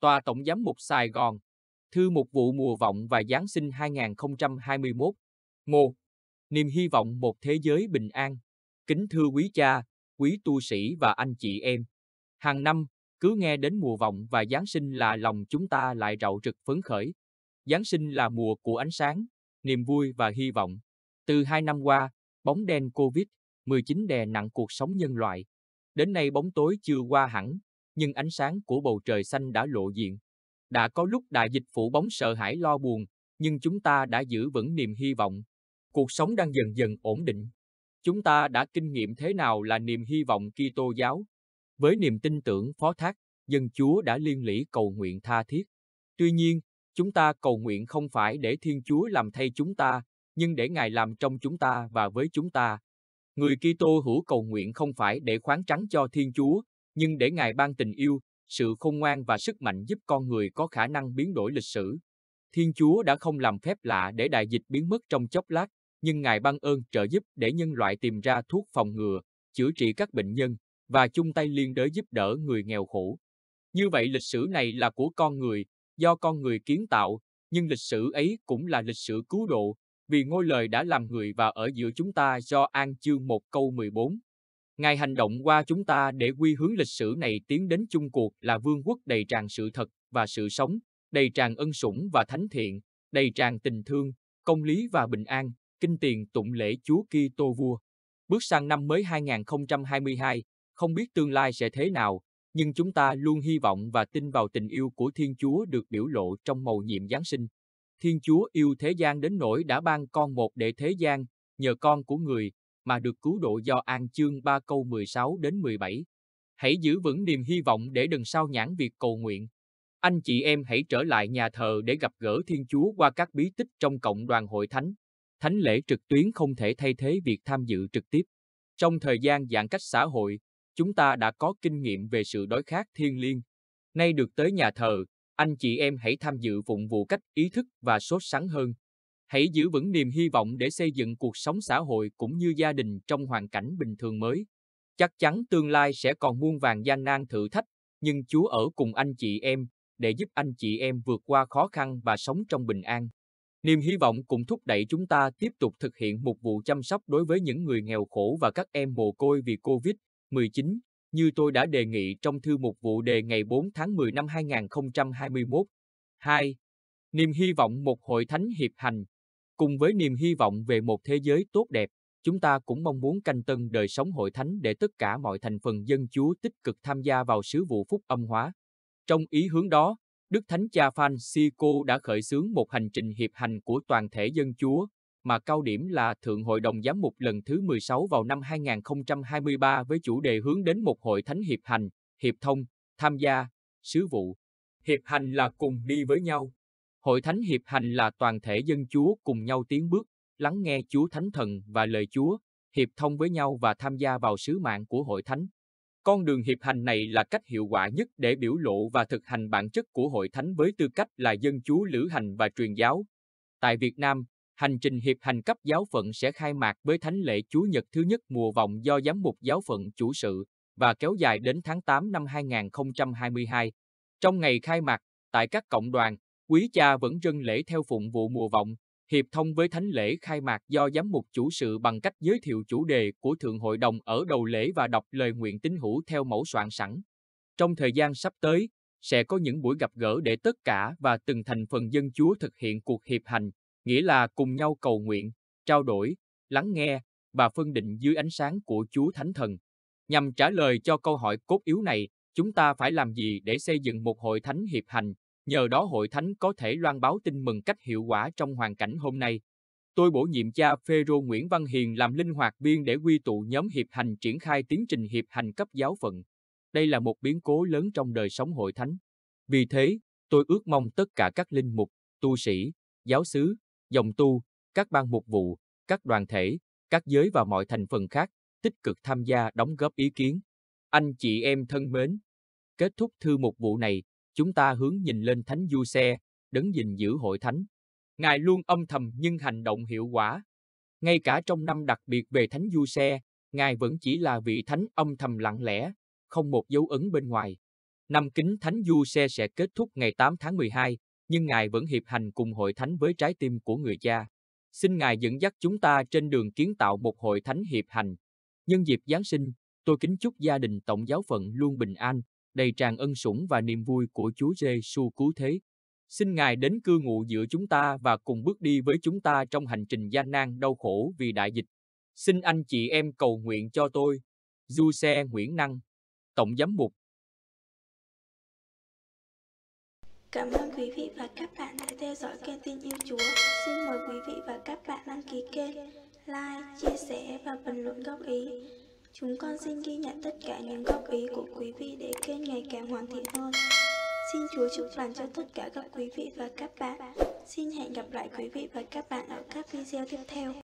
Tòa Tổng Giám mục Sài Gòn, thư mục vụ mùa vọng và Giáng sinh 2021. Một, niềm hy vọng một thế giới bình an. Kính thưa quý cha, quý tu sĩ và anh chị em. Hàng năm, cứ nghe đến mùa vọng và Giáng sinh là lòng chúng ta lại rạo rực phấn khởi. Giáng sinh là mùa của ánh sáng, niềm vui và hy vọng. Từ hai năm qua, bóng đen Covid-19 đè nặng cuộc sống nhân loại. Đến nay bóng tối chưa qua hẳn, nhưng ánh sáng của bầu trời xanh đã lộ diện. Đã có lúc đại dịch phủ bóng sợ hãi lo buồn, nhưng chúng ta đã giữ vững niềm hy vọng. Cuộc sống đang dần dần ổn định. Chúng ta đã kinh nghiệm thế nào là niềm hy vọng Kitô giáo. Với niềm tin tưởng phó thác, dân Chúa đã liên lỉ cầu nguyện tha thiết. Tuy nhiên, chúng ta cầu nguyện không phải để Thiên Chúa làm thay chúng ta, nhưng để Ngài làm trong chúng ta và với chúng ta. Người Kitô hữu cầu nguyện không phải để khoáng trắng cho Thiên Chúa, nhưng để Ngài ban tình yêu, sự khôn ngoan và sức mạnh giúp con người có khả năng biến đổi lịch sử. Thiên Chúa đã không làm phép lạ để đại dịch biến mất trong chốc lát, nhưng Ngài ban ơn trợ giúp để nhân loại tìm ra thuốc phòng ngừa, chữa trị các bệnh nhân và chung tay liên đới giúp đỡ người nghèo khổ. Như vậy lịch sử này là của con người, do con người kiến tạo, nhưng lịch sử ấy cũng là lịch sử cứu độ, vì ngôi lời đã làm người và ở giữa chúng ta do An chương 1 câu 14. Ngài hành động qua chúng ta để quy hướng lịch sử này tiến đến chung cuộc là vương quốc đầy tràn sự thật và sự sống, đầy tràn ân sủng và thánh thiện, đầy tràn tình thương, công lý và bình an, kinh tiền tụng lễ Chúa Kitô vua. Bước sang năm mới 2022, không biết tương lai sẽ thế nào, nhưng chúng ta luôn hy vọng và tin vào tình yêu của Thiên Chúa được biểu lộ trong mầu nhiệm Giáng sinh. Thiên Chúa yêu thế gian đến nỗi đã ban con một để thế gian, nhờ con của người, mà được cứu độ do An chương 3 câu 16 đến 17. Hãy giữ vững niềm hy vọng để đừng sao nhãn việc cầu nguyện. Anh chị em hãy trở lại nhà thờ để gặp gỡ Thiên Chúa qua các bí tích trong cộng đoàn hội thánh. Thánh lễ trực tuyến không thể thay thế việc tham dự trực tiếp. Trong thời gian giãn cách xã hội, chúng ta đã có kinh nghiệm về sự đói khát thiên liêng. Nay được tới nhà thờ, anh chị em hãy tham dự phụng vụ cách ý thức và sốt sắng hơn hãy giữ vững niềm hy vọng để xây dựng cuộc sống xã hội cũng như gia đình trong hoàn cảnh bình thường mới. Chắc chắn tương lai sẽ còn muôn vàng gian nan thử thách, nhưng Chúa ở cùng anh chị em để giúp anh chị em vượt qua khó khăn và sống trong bình an. Niềm hy vọng cũng thúc đẩy chúng ta tiếp tục thực hiện một vụ chăm sóc đối với những người nghèo khổ và các em mồ côi vì COVID-19, như tôi đã đề nghị trong thư mục vụ đề ngày 4 tháng 10 năm 2021. 2. Niềm hy vọng một hội thánh hiệp hành Cùng với niềm hy vọng về một thế giới tốt đẹp, chúng ta cũng mong muốn canh tân đời sống hội thánh để tất cả mọi thành phần dân chúa tích cực tham gia vào sứ vụ phúc âm hóa. Trong ý hướng đó, Đức Thánh Cha Francisco đã khởi xướng một hành trình hiệp hành của toàn thể dân chúa, mà cao điểm là Thượng Hội đồng Giám mục lần thứ 16 vào năm 2023 với chủ đề hướng đến một hội thánh hiệp hành, hiệp thông, tham gia, sứ vụ. Hiệp hành là cùng đi với nhau, Hội Thánh Hiệp Hành là toàn thể dân Chúa cùng nhau tiến bước, lắng nghe Chúa Thánh Thần và lời Chúa, hiệp thông với nhau và tham gia vào sứ mạng của Hội Thánh. Con đường hiệp hành này là cách hiệu quả nhất để biểu lộ và thực hành bản chất của Hội Thánh với tư cách là dân Chúa lữ hành và truyền giáo. Tại Việt Nam, hành trình hiệp hành cấp giáo phận sẽ khai mạc với Thánh lễ Chúa Nhật thứ nhất mùa vọng do Giám mục Giáo phận chủ sự và kéo dài đến tháng 8 năm 2022. Trong ngày khai mạc, tại các cộng đoàn, quý cha vẫn rân lễ theo phụng vụ mùa vọng, hiệp thông với thánh lễ khai mạc do giám mục chủ sự bằng cách giới thiệu chủ đề của Thượng hội đồng ở đầu lễ và đọc lời nguyện tín hữu theo mẫu soạn sẵn. Trong thời gian sắp tới, sẽ có những buổi gặp gỡ để tất cả và từng thành phần dân Chúa thực hiện cuộc hiệp hành, nghĩa là cùng nhau cầu nguyện, trao đổi, lắng nghe và phân định dưới ánh sáng của Chúa Thánh Thần. Nhằm trả lời cho câu hỏi cốt yếu này, chúng ta phải làm gì để xây dựng một hội thánh hiệp hành Nhờ đó hội thánh có thể loan báo tin mừng cách hiệu quả trong hoàn cảnh hôm nay. Tôi bổ nhiệm cha Phêrô Nguyễn Văn Hiền làm linh hoạt viên để quy tụ nhóm hiệp hành triển khai tiến trình hiệp hành cấp giáo phận. Đây là một biến cố lớn trong đời sống hội thánh. Vì thế, tôi ước mong tất cả các linh mục, tu sĩ, giáo sứ, dòng tu, các ban mục vụ, các đoàn thể, các giới và mọi thành phần khác tích cực tham gia đóng góp ý kiến. Anh chị em thân mến, kết thúc thư mục vụ này, chúng ta hướng nhìn lên thánh du xe, đấng gìn giữ hội thánh. Ngài luôn âm thầm nhưng hành động hiệu quả. Ngay cả trong năm đặc biệt về thánh du xe, Ngài vẫn chỉ là vị thánh âm thầm lặng lẽ, không một dấu ấn bên ngoài. Năm kính thánh du xe sẽ kết thúc ngày 8 tháng 12, nhưng Ngài vẫn hiệp hành cùng hội thánh với trái tim của người cha. Xin Ngài dẫn dắt chúng ta trên đường kiến tạo một hội thánh hiệp hành. Nhân dịp Giáng sinh, tôi kính chúc gia đình Tổng giáo phận luôn bình an, đầy tràn ân sủng và niềm vui của Chúa Giêsu cứu thế. Xin Ngài đến cư ngụ giữa chúng ta và cùng bước đi với chúng ta trong hành trình gian nan đau khổ vì đại dịch. Xin anh chị em cầu nguyện cho tôi. Du xe Nguyễn Năng, Tổng Giám mục. Cảm ơn quý vị và các bạn đã theo dõi kênh tin yêu Chúa. Xin mời quý vị và các bạn đăng ký kênh, like, chia sẻ và bình luận góp ý Chúng con xin ghi nhận tất cả những góp ý của quý vị để kênh ngày càng hoàn thiện hơn. Xin Chúa chúc lành cho tất cả các quý vị và các bạn. Xin hẹn gặp lại quý vị và các bạn ở các video tiếp theo.